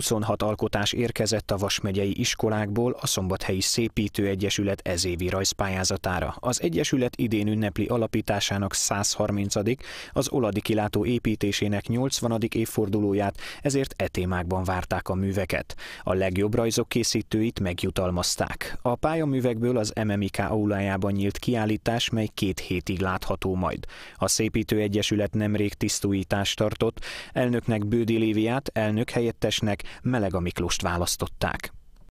26 alkotás érkezett a Vasmegyei iskolákból a Szombathelyi Szépítő Egyesület ezévi rajzpályázatára. Az Egyesület idén ünnepli alapításának 130 az Oladi kilátó építésének 80. évfordulóját, ezért e témákban várták a műveket. A legjobb rajzok készítőit megjutalmazták. A pályaművekből az MMIK aulájában nyílt kiállítás, mely két hétig látható majd. A Szépítő Egyesület nemrég tisztújítást tartott, elnöknek Bődi Léviát, elnök helyettesnek, Meleg a Miklóst választották.